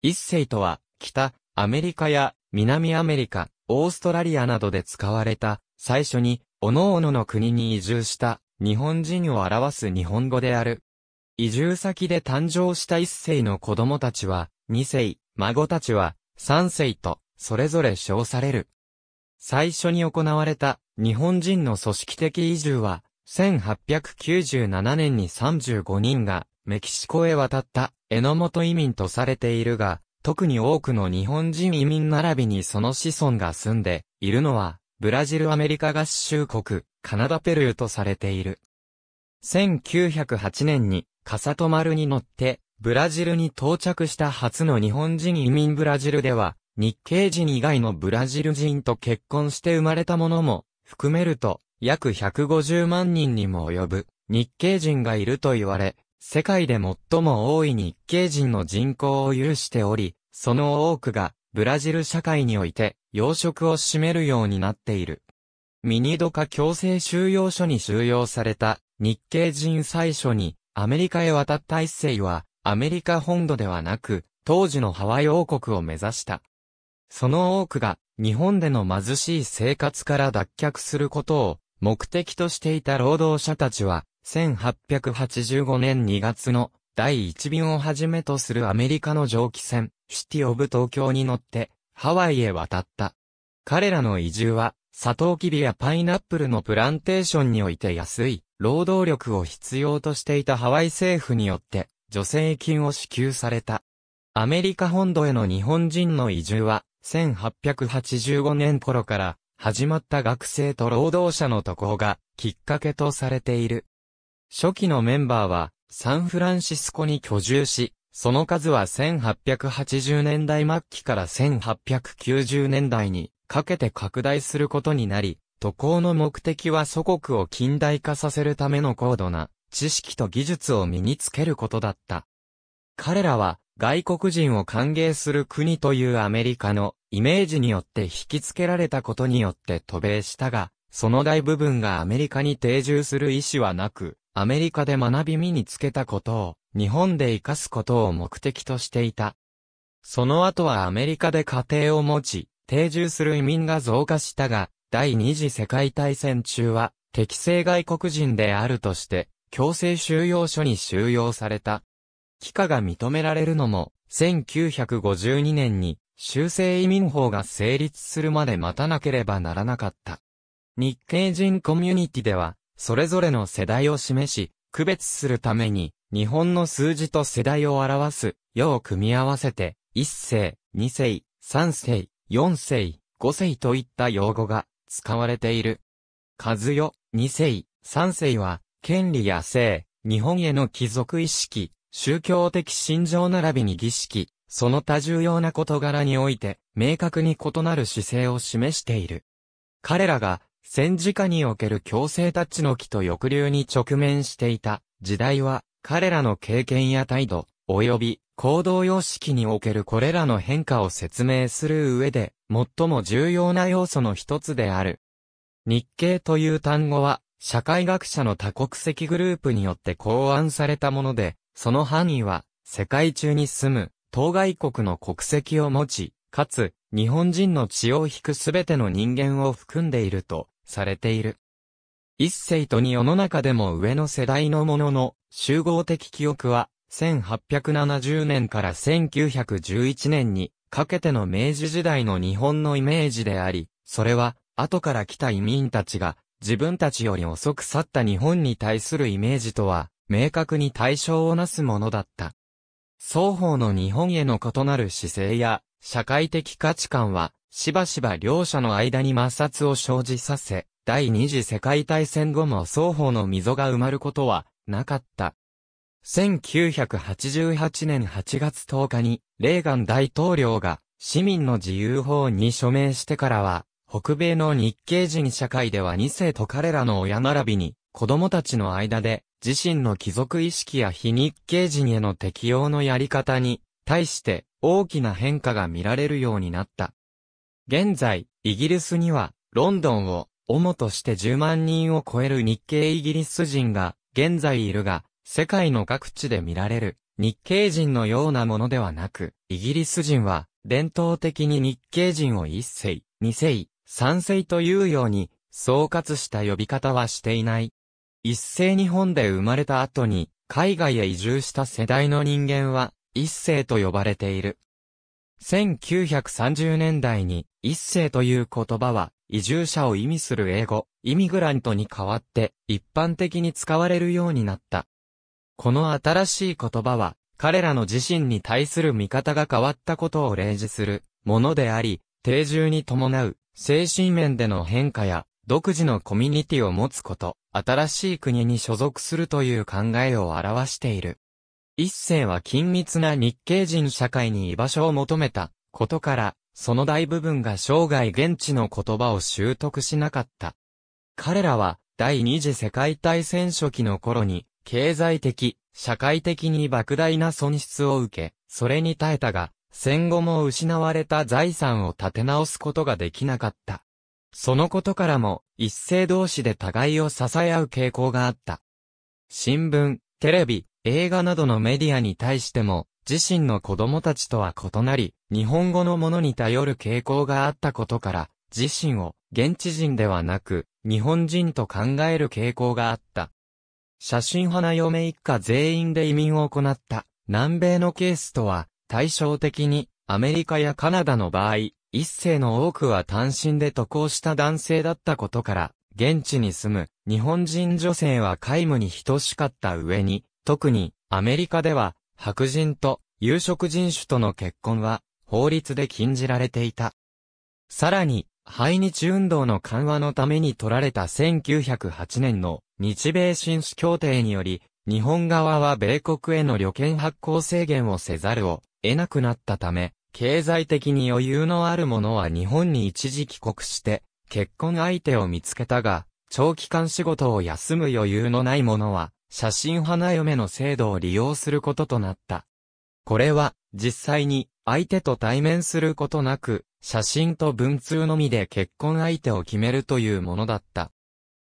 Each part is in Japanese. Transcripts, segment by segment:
一世とは、北、アメリカや南アメリカ、オーストラリアなどで使われた、最初に、各々の国に移住した日本人を表す日本語である。移住先で誕生した一世の子供たちは、二世、孫たちは、三世と、それぞれ称される。最初に行われた、日本人の組織的移住は、1897年に35人が、メキシコへ渡った。榎本移民とされているが、特に多くの日本人移民並びにその子孫が住んでいるのは、ブラジルアメリカ合衆国、カナダペルーとされている。1908年に、カサトマルに乗って、ブラジルに到着した初の日本人移民ブラジルでは、日系人以外のブラジル人と結婚して生まれたものも、含めると、約150万人にも及ぶ、日系人がいると言われ、世界で最も多い日系人の人口を有しており、その多くがブラジル社会において養殖を占めるようになっている。ミニドカ強制収容所に収容された日系人最初にアメリカへ渡った一世はアメリカ本土ではなく当時のハワイ王国を目指した。その多くが日本での貧しい生活から脱却することを目的としていた労働者たちは1885年2月の第1便をはじめとするアメリカの蒸気船、シティ・オブ・東京に乗って、ハワイへ渡った。彼らの移住は、サトウキビやパイナップルのプランテーションにおいて安い、労働力を必要としていたハワイ政府によって、助成金を支給された。アメリカ本土への日本人の移住は、1885年頃から、始まった学生と労働者の渡航が、きっかけとされている。初期のメンバーは、サンフランシスコに居住し、その数は1880年代末期から1890年代にかけて拡大することになり、渡航の目的は祖国を近代化させるための高度な知識と技術を身につけることだった。彼らは外国人を歓迎する国というアメリカのイメージによって引きつけられたことによって渡米したが、その大部分がアメリカに定住する意思はなく、アメリカで学び身につけたことを、日本で活かすことを目的としていた。その後はアメリカで家庭を持ち、定住する移民が増加したが、第二次世界大戦中は、適正外国人であるとして、強制収容所に収容された。帰化が認められるのも、1952年に、修正移民法が成立するまで待たなければならなかった。日系人コミュニティでは、それぞれの世代を示し、区別するために、日本の数字と世代を表す、世を組み合わせて、一世、二世、三世、四世、五世といった用語が使われている。数世、二世、三世は、権利や性、日本への貴族意識、宗教的信条並びに儀式、その他重要な事柄において、明確に異なる姿勢を示している。彼らが、戦時下における強制タッチの木と抑留に直面していた時代は、彼らの経験や態度、及び行動様式におけるこれらの変化を説明する上で、最も重要な要素の一つである。日系という単語は、社会学者の多国籍グループによって考案されたもので、その範囲は、世界中に住む、当該国の国籍を持ち、かつ、日本人の血を引くすべての人間を含んでいると、されている。一世と二世の中でも上の世代のものの集合的記憶は1870年から1911年にかけての明治時代の日本のイメージであり、それは後から来た移民たちが自分たちより遅く去った日本に対するイメージとは明確に対象をなすものだった。双方の日本への異なる姿勢や社会的価値観は、しばしば両者の間に摩擦を生じさせ、第二次世界大戦後も双方の溝が埋まることはなかった。1988年8月10日に、レーガン大統領が市民の自由法に署名してからは、北米の日系人社会では2世と彼らの親並びに、子供たちの間で、自身の貴族意識や非日系人への適用のやり方に、対して、大きな変化が見られるようになった。現在、イギリスには、ロンドンを、主として10万人を超える日系イギリス人が、現在いるが、世界の各地で見られる、日系人のようなものではなく、イギリス人は、伝統的に日系人を一世、二世、三世というように、総括した呼び方はしていない。一世日本で生まれた後に、海外へ移住した世代の人間は、一世と呼ばれている。1930年代に一世という言葉は移住者を意味する英語、イミグラントに代わって一般的に使われるようになった。この新しい言葉は彼らの自身に対する見方が変わったことを例示するものであり、定住に伴う精神面での変化や独自のコミュニティを持つこと、新しい国に所属するという考えを表している。一世は緊密な日系人社会に居場所を求めたことから、その大部分が生涯現地の言葉を習得しなかった。彼らは第二次世界大戦初期の頃に、経済的、社会的に莫大な損失を受け、それに耐えたが、戦後も失われた財産を立て直すことができなかった。そのことからも、一斉同士で互いを支え合う傾向があった。新聞、テレビ、映画などのメディアに対しても、自身の子供たちとは異なり、日本語のものに頼る傾向があったことから、自身を現地人ではなく、日本人と考える傾向があった。写真派な嫁一家全員で移民を行った南米のケースとは対照的にアメリカやカナダの場合、一世の多くは単身で渡航した男性だったことから、現地に住む日本人女性は皆無に等しかった上に、特にアメリカでは白人と有色人種との結婚は法律で禁じられていた。さらに、排日運動の緩和のために取られた1908年の日米紳士協定により、日本側は米国への旅券発行制限をせざるを得なくなったため、経済的に余裕のある者は日本に一時帰国して、結婚相手を見つけたが、長期間仕事を休む余裕のない者は、写真花嫁の制度を利用することとなった。これは、実際に、相手と対面することなく、写真と文通のみで結婚相手を決めるというものだった。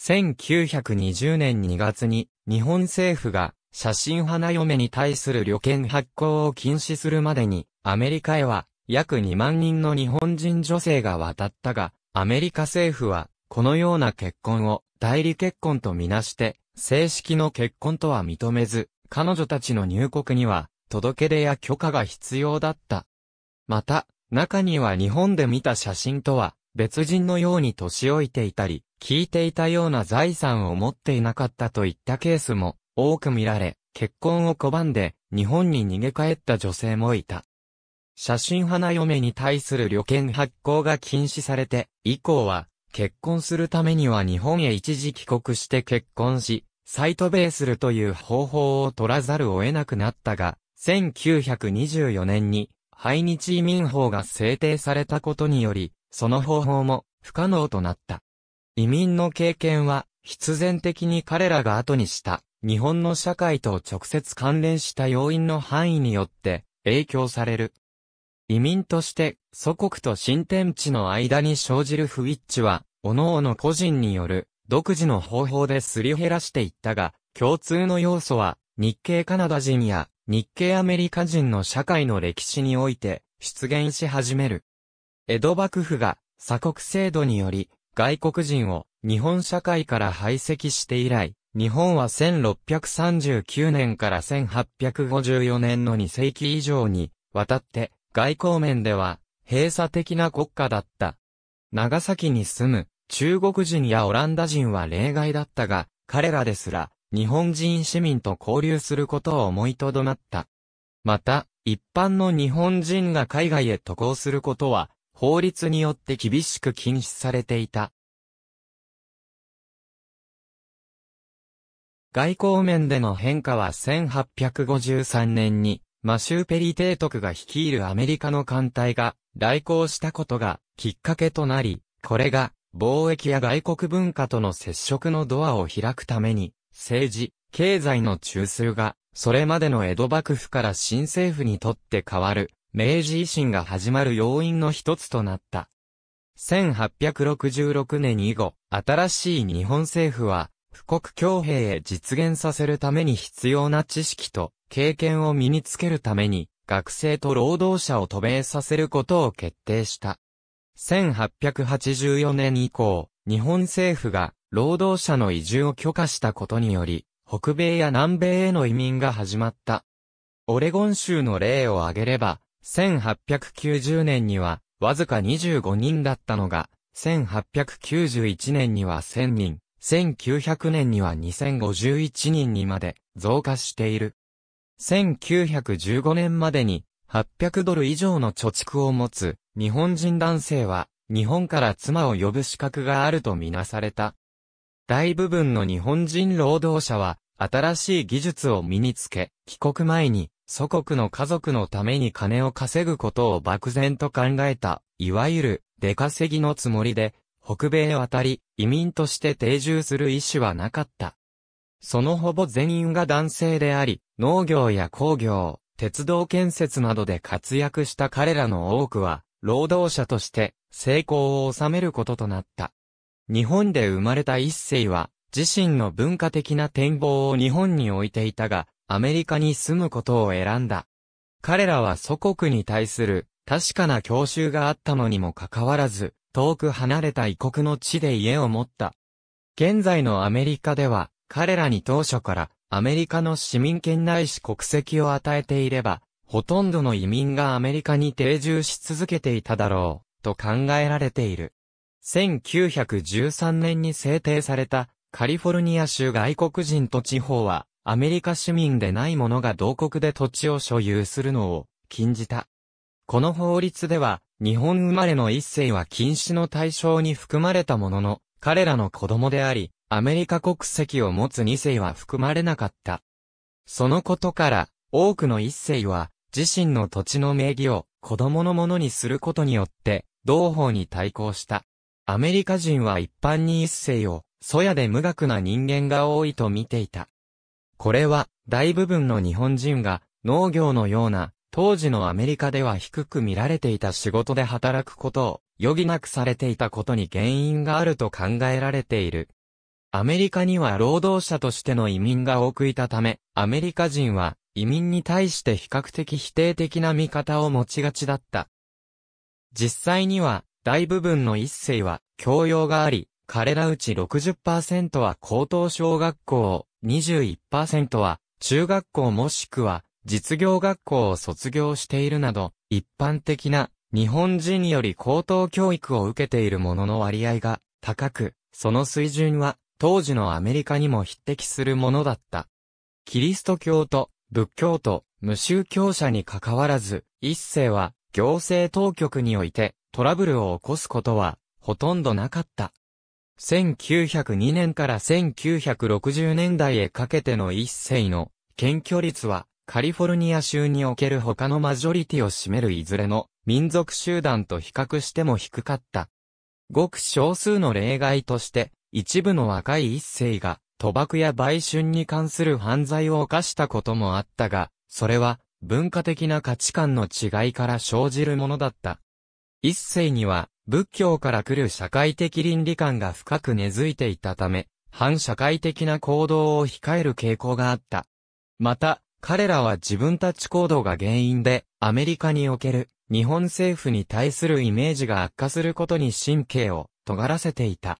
1920年2月に、日本政府が、写真花嫁に対する旅券発行を禁止するまでに、アメリカへは、約2万人の日本人女性が渡ったが、アメリカ政府は、このような結婚を代理結婚とみなして、正式の結婚とは認めず、彼女たちの入国には、届け出や許可が必要だった。また、中には日本で見た写真とは、別人のように年老いていたり、聞いていたような財産を持っていなかったといったケースも多く見られ、結婚を拒んで日本に逃げ帰った女性もいた。写真花嫁に対する旅券発行が禁止されて、以降は結婚するためには日本へ一時帰国して結婚し、サイトベーするという方法を取らざるを得なくなったが、1924年に、排日移民法が制定されたことにより、その方法も不可能となった。移民の経験は、必然的に彼らが後にした、日本の社会と直接関連した要因の範囲によって、影響される。移民として祖国と新天地の間に生じる不一致は、各々個人による独自の方法ですり減らしていったが、共通の要素は、日系カナダ人や日系アメリカ人の社会の歴史において出現し始める。江戸幕府が鎖国制度により外国人を日本社会から排斥して以来、日本は1639年から1854年の2世紀以上にわたって外交面では閉鎖的な国家だった。長崎に住む中国人やオランダ人は例外だったが、彼らですら日本人市民と交流することを思いとどまった。また、一般の日本人が海外へ渡航することは、法律によって厳しく禁止されていた。外交面での変化は1853年に、マシューペリ提督が率いるアメリカの艦隊が来航したことがきっかけとなり、これが貿易や外国文化との接触のドアを開くために、政治、経済の中枢が、それまでの江戸幕府から新政府にとって変わる、明治維新が始まる要因の一つとなった。1866年以後、新しい日本政府は、富国強兵へ実現させるために必要な知識と経験を身につけるために、学生と労働者を渡米させることを決定した。1884年以降、日本政府が労働者の移住を許可したことにより、北米や南米への移民が始まった。オレゴン州の例を挙げれば、1890年にはわずか25人だったのが、1891年には1000人、1900年には2051人にまで増加している。1915年までに800ドル以上の貯蓄を持つ日本人男性は日本から妻を呼ぶ資格があるとみなされた。大部分の日本人労働者は新しい技術を身につけ、帰国前に祖国の家族のために金を稼ぐことを漠然と考えた、いわゆる出稼ぎのつもりで、北米へ渡り、移民として定住する意思はなかった。そのほぼ全員が男性であり、農業や工業、鉄道建設などで活躍した彼らの多くは、労働者として成功を収めることとなった。日本で生まれた一世は、自身の文化的な展望を日本に置いていたが、アメリカに住むことを選んだ。彼らは祖国に対する確かな教習があったのにもかかわらず、遠く離れた異国の地で家を持った。現在のアメリカでは、彼らに当初からアメリカの市民権ないし国籍を与えていれば、ほとんどの移民がアメリカに定住し続けていただろう、と考えられている。1913年に制定されたカリフォルニア州外国人土地法は、アメリカ市民でない者が同国で土地を所有するのを禁じた。この法律では、日本生まれの一世は禁止の対象に含まれたものの、彼らの子供であり、アメリカ国籍を持つ2世は含まれなかった。そのことから、多くの1世は、自身の土地の名義を子供のものにすることによって、同法に対抗した。アメリカ人は一般に1世を、そやで無学な人間が多いと見ていた。これは、大部分の日本人が、農業のような、当時のアメリカでは低く見られていた仕事で働くことを余儀なくされていたことに原因があると考えられている。アメリカには労働者としての移民が多くいたため、アメリカ人は移民に対して比較的否定的な見方を持ちがちだった。実際には、大部分の一世は教養があり、彼らうち60%は高等小学校、21%は中学校もしくは実業学校を卒業しているなど、一般的な日本人より高等教育を受けているものの割合が高く、その水準は当時のアメリカにも匹敵するものだった。キリスト教と仏教と無宗教者に関わらず、一世は行政当局においてトラブルを起こすことはほとんどなかった。1902年から1960年代へかけての一世の検挙率はカリフォルニア州における他のマジョリティを占めるいずれの民族集団と比較しても低かった。ごく少数の例外として一部の若い一世が、賭博や売春に関する犯罪を犯したこともあったが、それは、文化的な価値観の違いから生じるものだった。一世には、仏教から来る社会的倫理観が深く根付いていたため、反社会的な行動を控える傾向があった。また、彼らは自分たち行動が原因で、アメリカにおける日本政府に対するイメージが悪化することに神経を尖らせていた。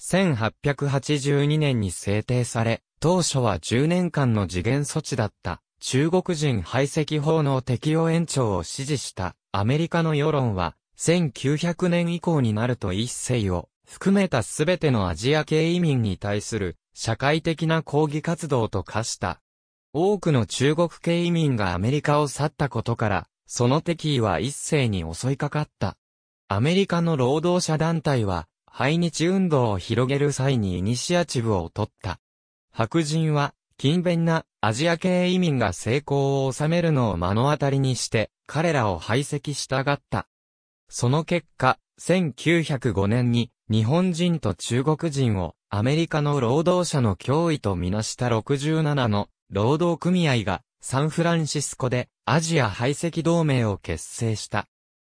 1882年に制定され、当初は10年間の次元措置だった中国人排斥法の適用延長を支持したアメリカの世論は1900年以降になると一世を含めたすべてのアジア系移民に対する社会的な抗議活動と化した。多くの中国系移民がアメリカを去ったことから、その敵意は一世に襲いかかった。アメリカの労働者団体は、排日運動を広げる際にイニシアチブを取った。白人は、勤勉なアジア系移民が成功を収めるのを目の当たりにして、彼らを排斥したがった。その結果、1905年に日本人と中国人をアメリカの労働者の脅威とみなした67の労働組合がサンフランシスコでアジア排斥同盟を結成した。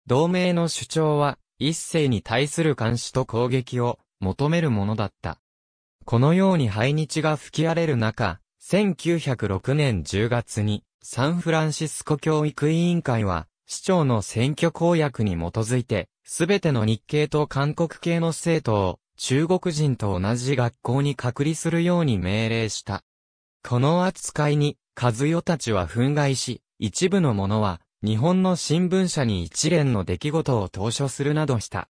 同盟の主張は一世に対する監視と攻撃を求めるものだった。このように排日が吹き荒れる中、1906年10月にサンフランシスコ教育委員会は市長の選挙公約に基づいて、すべての日系と韓国系の生徒を中国人と同じ学校に隔離するように命令した。この扱いに、和代たちは憤慨し、一部の者は日本の新聞社に一連の出来事を投書するなどした。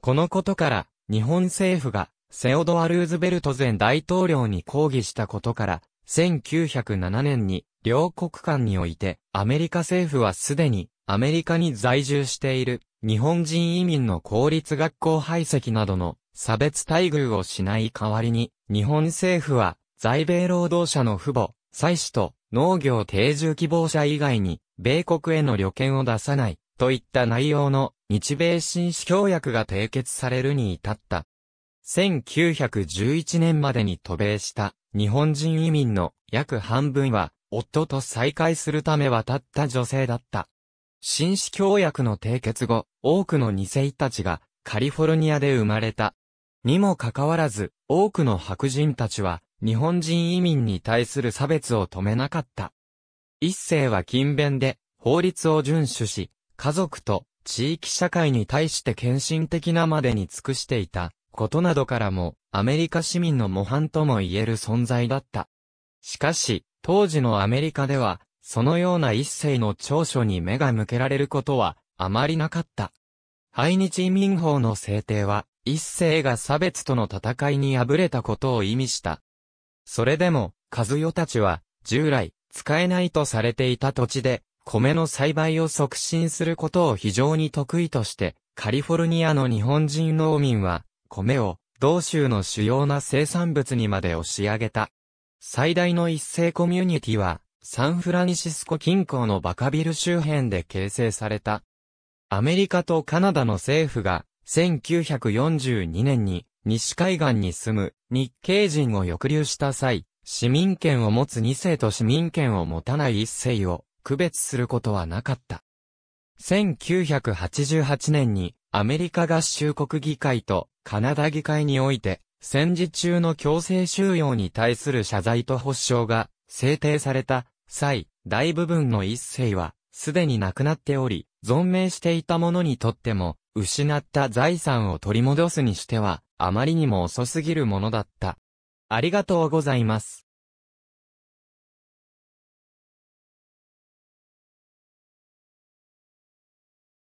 このことから、日本政府が、セオドア・ルーズベルト前大統領に抗議したことから、1907年に、両国間において、アメリカ政府はすでに、アメリカに在住している、日本人移民の公立学校排斥などの、差別待遇をしない代わりに、日本政府は、在米労働者の父母、妻子と、農業定住希望者以外に、米国への旅券を出さない、といった内容の日米紳士協約が締結されるに至った。1911年までに渡米した日本人移民の約半分は夫と再会するため渡った女性だった。紳士協約の締結後、多くの二世たちがカリフォルニアで生まれた。にもかかわらず、多くの白人たちは日本人移民に対する差別を止めなかった。一世は勤勉で、法律を遵守し、家族と地域社会に対して献身的なまでに尽くしていた、ことなどからも、アメリカ市民の模範とも言える存在だった。しかし、当時のアメリカでは、そのような一世の長所に目が向けられることは、あまりなかった。排日移民法の制定は、一世が差別との戦いに敗れたことを意味した。それでも、和代たちは、従来、使えないとされていた土地で、米の栽培を促進することを非常に得意として、カリフォルニアの日本人農民は、米を、同州の主要な生産物にまで押し上げた。最大の一斉コミュニティは、サンフランシスコ近郊のバカビル周辺で形成された。アメリカとカナダの政府が、1942年に、西海岸に住む日系人を抑留した際、市民権を持つ2世と市民権を持たない1世を区別することはなかった。1988年にアメリカ合衆国議会とカナダ議会において戦時中の強制収容に対する謝罪と保障が制定された際、大部分の一世はすでに亡くなっており、存命していた者にとっても失った財産を取り戻すにしてはあまりにも遅すぎるものだった。ありがとうございます。